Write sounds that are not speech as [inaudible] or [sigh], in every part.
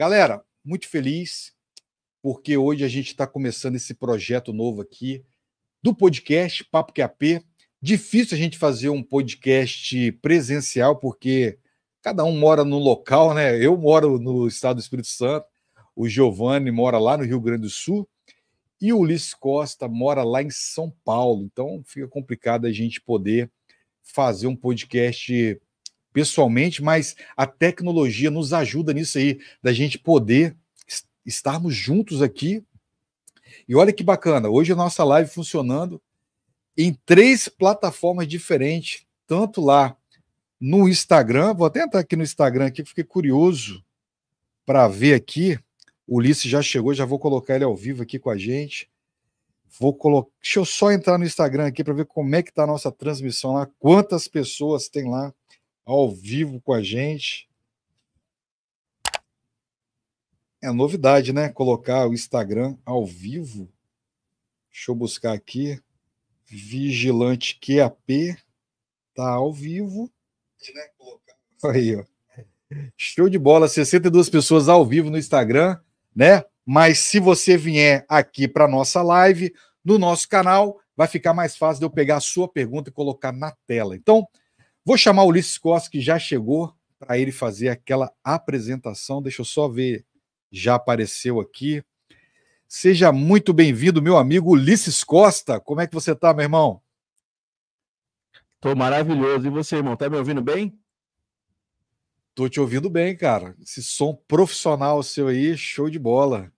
Galera, muito feliz, porque hoje a gente está começando esse projeto novo aqui do podcast Papo QAP. Difícil a gente fazer um podcast presencial, porque cada um mora no local, né? Eu moro no estado do Espírito Santo, o Giovanni mora lá no Rio Grande do Sul e o Ulisses Costa mora lá em São Paulo. Então fica complicado a gente poder fazer um podcast pessoalmente, mas a tecnologia nos ajuda nisso aí, da gente poder estarmos juntos aqui. E olha que bacana, hoje a nossa live funcionando em três plataformas diferentes, tanto lá no Instagram, vou até entrar aqui no Instagram aqui, fiquei curioso para ver aqui. O Ulisses já chegou, já vou colocar ele ao vivo aqui com a gente. Vou colocar, deixa eu só entrar no Instagram aqui para ver como é que tá a nossa transmissão lá, quantas pessoas tem lá ao vivo com a gente. É novidade, né? Colocar o Instagram ao vivo. Deixa eu buscar aqui. Vigilante QAP. Tá ao vivo. Né? Aí, ó. Show de bola, 62 pessoas ao vivo no Instagram, né? Mas se você vier aqui para nossa live, no nosso canal, vai ficar mais fácil de eu pegar a sua pergunta e colocar na tela. Então, Vou chamar o Ulisses Costa, que já chegou, para ele fazer aquela apresentação. Deixa eu só ver, já apareceu aqui. Seja muito bem-vindo, meu amigo Ulisses Costa. Como é que você está, meu irmão? Estou maravilhoso. E você, irmão? Está me ouvindo bem? Estou te ouvindo bem, cara. Esse som profissional seu aí, show de bola.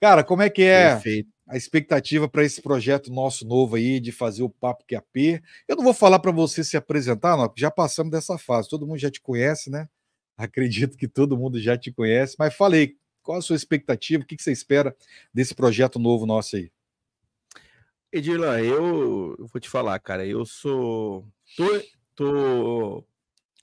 Cara, como é que é? Perfeito a expectativa para esse projeto nosso novo aí de fazer o Papo QAP. É eu não vou falar para você se apresentar, não, já passamos dessa fase, todo mundo já te conhece, né? [laughs] Acredito que todo mundo já te conhece, mas falei, qual a sua expectativa, o que, você espera desse projeto novo nosso aí? Edilan, eu, eu vou te falar, cara, eu sou. Tô, tô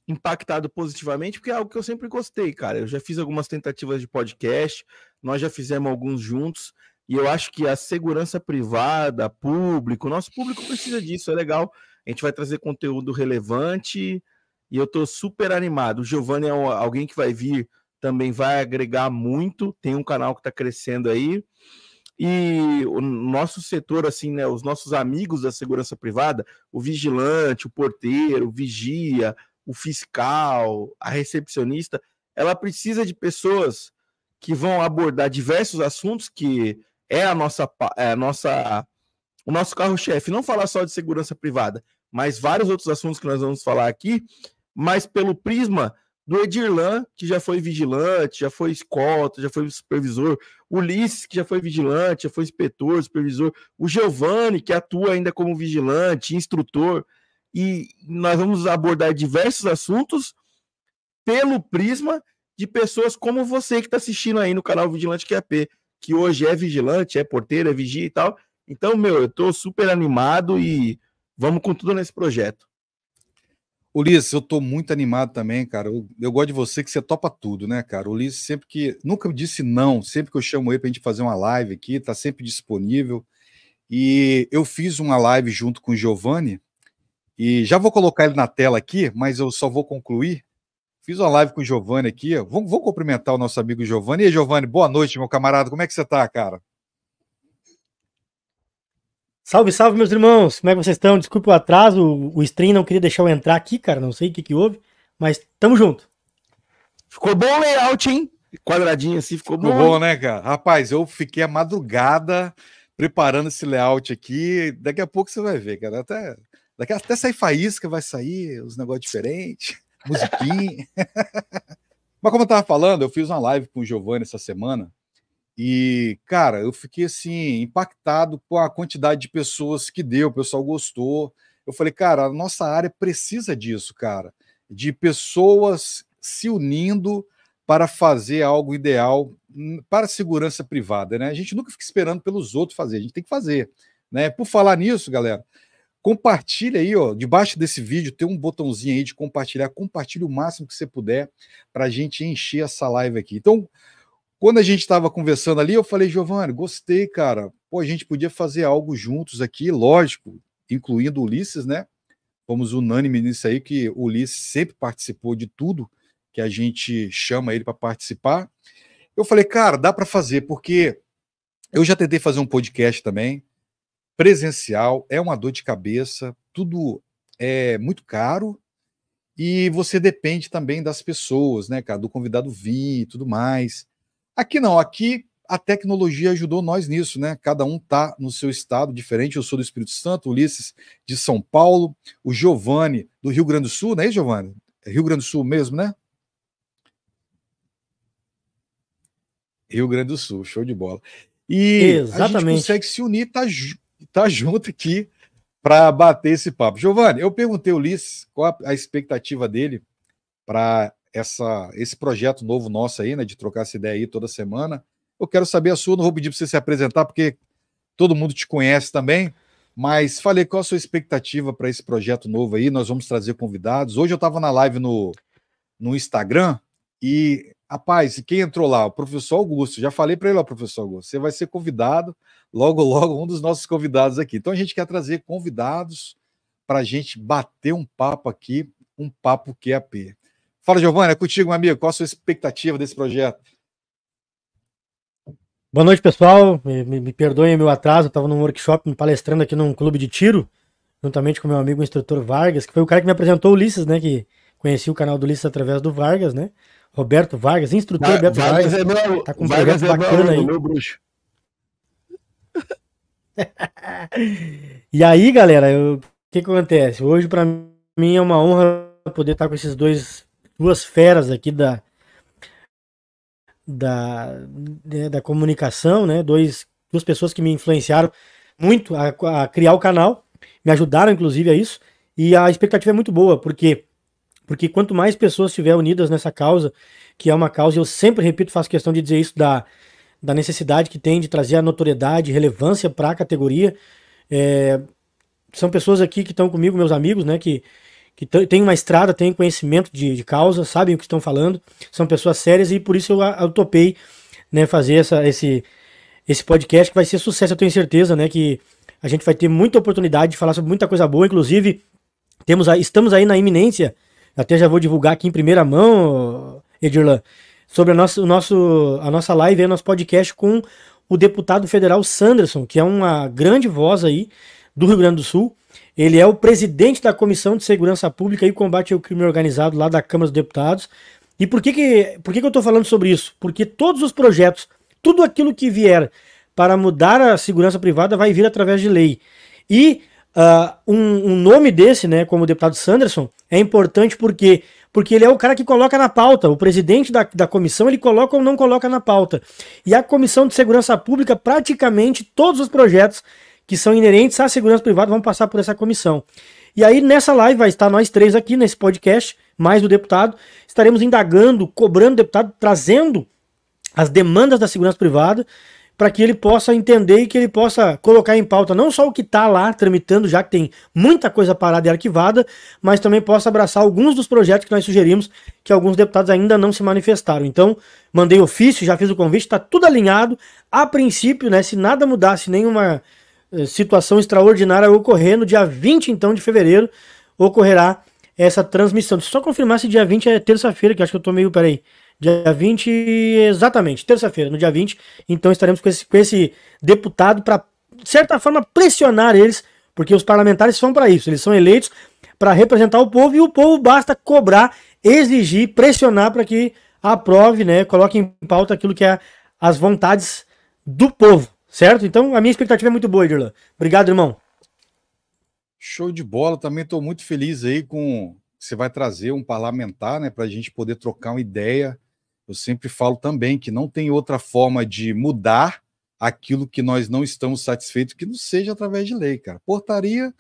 impactado positivamente, porque é algo que eu sempre gostei, cara. Eu já fiz algumas tentativas de podcast, nós já fizemos alguns juntos. E eu acho que a segurança privada, público, o nosso público precisa disso, é legal. A gente vai trazer conteúdo relevante e eu estou super animado. O Giovanni é alguém que vai vir também, vai agregar muito. Tem um canal que está crescendo aí. E o nosso setor, assim, né? Os nossos amigos da segurança privada, o vigilante, o porteiro, o vigia, o fiscal, a recepcionista, ela precisa de pessoas que vão abordar diversos assuntos que é a nossa, é a nossa o nosso carro-chefe. Não falar só de segurança privada, mas vários outros assuntos que nós vamos falar aqui, mas pelo prisma do Edirlan, que já foi vigilante, já foi escolta, já foi supervisor, Ulisses, que já foi vigilante, já foi inspetor, supervisor, o Giovanni, que atua ainda como vigilante, instrutor, e nós vamos abordar diversos assuntos pelo prisma de pessoas como você que está assistindo aí no canal Vigilante QAP, que hoje é vigilante, é porteiro, é vigia e tal. Então, meu, eu tô super animado e vamos com tudo nesse projeto. Ulisses, eu tô muito animado também, cara. Eu, eu gosto de você que você topa tudo, né, cara? Ulisses sempre que. Nunca disse não, sempre que eu chamo ele pra gente fazer uma live aqui, tá sempre disponível. E eu fiz uma live junto com o Giovanni, e já vou colocar ele na tela aqui, mas eu só vou concluir Fiz uma live com o Giovanni aqui. Vamos, cumprimentar o nosso amigo Giovanni. E aí, Giovanni, boa noite, meu camarada. Como é que você tá, cara? Salve, salve, meus irmãos. Como é que vocês estão? Desculpe o atraso. O, stream não queria deixar eu entrar aqui, cara. Não sei o que, que houve, mas tamo junto. Ficou bom o layout, hein? Quadradinho assim, ficou, ficou bom. bom, né, cara? Rapaz, eu fiquei a madrugada preparando esse layout aqui. Daqui a pouco você vai ver, cara. Até, daqui até sair faísca, vai sair os negócios diferentes musiquinha. [laughs] Mas como eu tava falando, eu fiz uma live com o Giovanni essa semana e, cara, eu fiquei assim, impactado com a quantidade de pessoas que deu, o pessoal gostou. Eu falei, cara, a nossa área precisa disso, cara, de pessoas se unindo para fazer algo ideal hum, para a segurança privada, né? A gente nunca fica esperando pelos outros fazer, a gente tem que fazer, né? Por falar nisso, galera, Compartilha aí, ó, debaixo desse vídeo tem um botãozinho aí de compartilhar. Compartilhe o máximo que você puder para a gente encher essa live aqui. Então, quando a gente estava conversando ali, eu falei, Giovanni, gostei, cara. Pô, a gente podia fazer algo juntos aqui, lógico, incluindo Ulisses, né? Fomos unânime nisso aí, que o Ulisses sempre participou de tudo que a gente chama ele para participar. Eu falei, cara, dá para fazer, porque eu já tentei fazer um podcast também, presencial, é uma dor de cabeça, tudo é muito caro e você depende também das pessoas, né, cara, do convidado vir e tudo mais. Aqui não, aqui a tecnologia ajudou nós nisso, né? Cada um tá no seu estado diferente. Eu sou do Espírito Santo, Ulisses de São Paulo, o Giovanni do Rio Grande do Sul, não é, Giovanni? É Rio Grande do Sul mesmo, né? Rio Grande do Sul, show de bola. E Exatamente. a gente consegue se unir, tá, estar tá junto aqui para bater esse papo. Giovanni, eu perguntei ao Liz qual a, expectativa dele para essa esse projeto novo nosso aí, né, de trocar essa ideia aí toda semana. Eu quero saber a sua, não vou pedir para você se apresentar, porque todo mundo te conhece também, mas falei qual a sua expectativa para esse projeto novo aí, nós vamos trazer convidados. Hoje eu estava na live no, no Instagram e Rapaz, e quem entrou lá? O professor Augusto. Já falei para ele, ó, professor Augusto, você vai ser convidado logo, [laughs] logo, um dos nossos convidados aqui. Então a gente quer trazer convidados para a gente bater um papo aqui, um papo QAP. Fala, Giovana, é contigo, meu amigo. Qual a sua expectativa desse projeto? Boa noite, pessoal. Me, me, me perdoem meu atraso, eu estava num workshop me palestrando aqui num clube de tiro, juntamente com meu amigo o instrutor Vargas, que foi o cara que me apresentou o Ulisses, né? Que conheci o canal do Ulisses através do Vargas, né? Roberto Vargas, instrutor Roberto Vargas. Vargas é meu, tá com um Vargas projeto é bacana meu, aí. Meu bruxo. [laughs] e aí, galera, o que, que acontece? Hoje, para mim, é uma honra poder estar com esses dois, duas feras aqui da, da, né, da comunicação, né? Dois, duas pessoas que me influenciaram muito a, a criar o canal, me ajudaram, inclusive, a isso. E a expectativa é muito boa, porque porque quanto mais pessoas estiver unidas nessa causa, que é uma causa, eu sempre repito, faço questão de dizer isso, da, da necessidade que tem de trazer a notoriedade, relevância para a categoria. É, são pessoas aqui que estão comigo, meus amigos, né, que, que têm uma estrada, têm conhecimento de, de, causa, sabem o que estão falando, são pessoas sérias e por isso eu, eu topei né, fazer essa, esse, esse podcast que vai ser sucesso, eu tenho certeza, né, que a gente vai ter muita oportunidade de falar sobre muita coisa boa, inclusive temos a, estamos aí na iminência até já vou divulgar aqui em primeira mão, Edirlan, sobre a nossa, o nosso, a nossa live, o é nosso podcast com o deputado federal Sanderson, que é uma grande voz aí do Rio Grande do Sul. Ele é o presidente da Comissão de Segurança Pública e Combate ao Crime Organizado lá da Câmara dos Deputados. E por que, que, por que, que eu estou falando sobre isso? Porque todos os projetos, tudo aquilo que vier para mudar a segurança privada vai vir através de lei. E Uh, um, um, nome desse, né, como o deputado Sanderson, é importante porque porque ele é o cara que coloca na pauta, o presidente da, da comissão ele coloca ou não coloca na pauta. E a Comissão de Segurança Pública, praticamente todos os projetos que são inerentes à segurança privada vão passar por essa comissão. E aí nessa live vai estar nós três aqui nesse podcast, mais o deputado, estaremos indagando, cobrando o deputado, trazendo as demandas da segurança privada, para que ele possa entender e que ele possa colocar em pauta não só o que está lá tramitando, já que tem muita coisa parada e arquivada, mas também possa abraçar alguns dos projetos que nós sugerimos, que alguns deputados ainda não se manifestaram. Então, mandei ofício, já fiz o convite, está tudo alinhado. A princípio, né, se nada mudasse, nenhuma eh, situação extraordinária ocorrer, no dia 20 então de fevereiro, ocorrerá essa transmissão. só confirmar se dia 20 é terça-feira, que acho que eu tô meio, peraí, Dia 20, exatamente, terça-feira, no dia 20. Então estaremos com esse, com esse deputado para, de certa forma, pressionar eles, porque os parlamentares são para isso, eles são eleitos para representar o povo e o povo basta cobrar, exigir, pressionar para que aprove, né, coloque em pauta aquilo que é as vontades do povo, certo? Então a minha expectativa é muito boa, Dirlan. Obrigado, irmão. Show de bola, também estou muito feliz aí com você vai trazer um parlamentar, né, para a gente poder trocar uma ideia eu sempre falo também que não tem outra forma de mudar aquilo que nós não estamos satisfeitos que não seja através de lei, cara. Portaria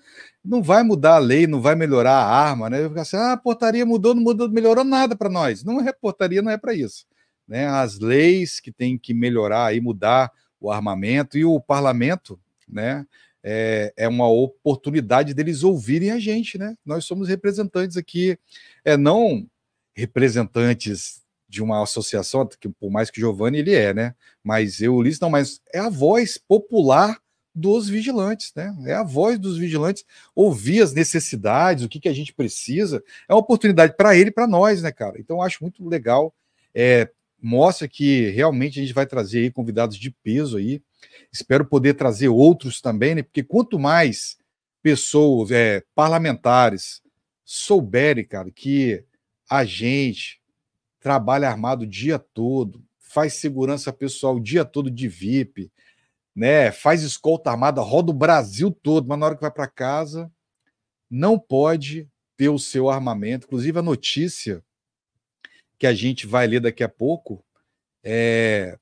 não vai mudar a lei, não vai melhorar a arma, né? Eu ficar assim, ah, a portaria mudou, não mudou, melhorou nada para nós. Não é portaria, não é para isso, né? As leis que tem que melhorar e mudar o armamento e o parlamento, né? É, é uma oportunidade deles ouvirem a gente, né? Nós somos representantes aqui, é não representantes de uma associação, que por mais que Giovanni ele é, né? Mas eu Ulisses não, mas é a voz popular dos vigilantes, né? É a voz dos vigilantes ouvir as necessidades, o que, que a gente precisa. É uma oportunidade para ele e para nós, né, cara? Então acho muito legal. É, mostra que realmente a gente vai trazer aí convidados de peso aí. Espero poder trazer outros também, né? Porque quanto mais pessoas, é, parlamentares souberem, cara, que a gente, trabalha armado o dia todo, faz segurança pessoal o dia todo de VIP, né? Faz escolta armada, roda o Brasil todo, mas na hora que vai para casa não pode ter o seu armamento. Inclusive a notícia que a gente vai ler daqui a pouco, é...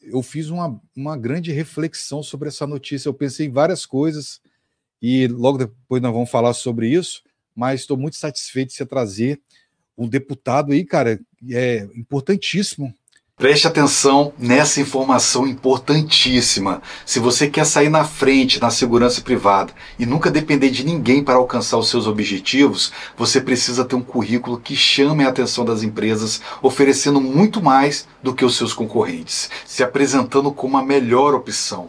eu fiz uma, uma grande reflexão sobre essa notícia. Eu pensei em várias coisas e logo depois nós vamos falar sobre isso. Mas estou muito satisfeito de você trazer um deputado aí, cara, é importantíssimo. Preste atenção nessa informação importantíssima. Se você quer sair na frente na segurança privada e nunca depender de ninguém para alcançar os seus objetivos, você precisa ter um currículo que chame a atenção das empresas, oferecendo muito mais do que os seus concorrentes, se apresentando como a melhor opção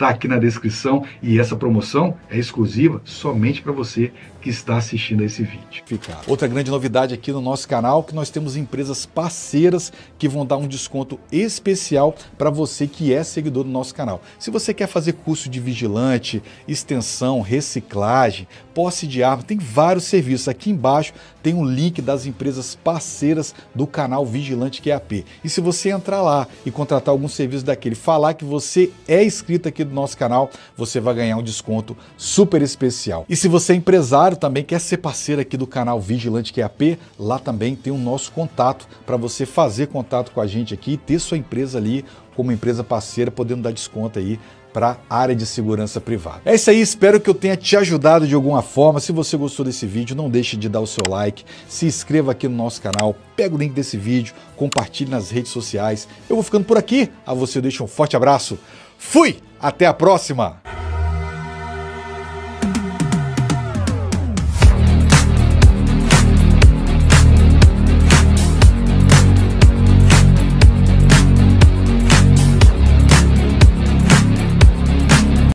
está aqui na descrição e essa promoção é exclusiva somente para você que está assistindo a esse vídeo. Outra grande novidade aqui no nosso canal que nós temos empresas parceiras que vão dar um desconto especial para você que é seguidor do nosso canal. Se você quer fazer curso de vigilante, extensão, reciclagem, posse de arma, tem vários serviços aqui embaixo tem um link das empresas parceiras do canal Vigilante QAP. E se você entrar lá e contratar algum serviço daquele, falar que você é inscrito aqui do nosso canal, você vai ganhar um desconto super especial. E se você é empresário também quer ser parceiro aqui do canal Vigilante QAP, lá também tem o nosso contato para você fazer contato com a gente aqui e ter sua empresa ali como empresa parceira, podendo dar desconto aí para a área de segurança privada. É isso aí, espero que eu tenha te ajudado de alguma forma. Se você gostou desse vídeo, não deixe de dar o seu like, se inscreva aqui no nosso canal, pega o link desse vídeo, compartilhe nas redes sociais. Eu vou ficando por aqui, a você eu deixo um forte abraço. Fui, até a próxima.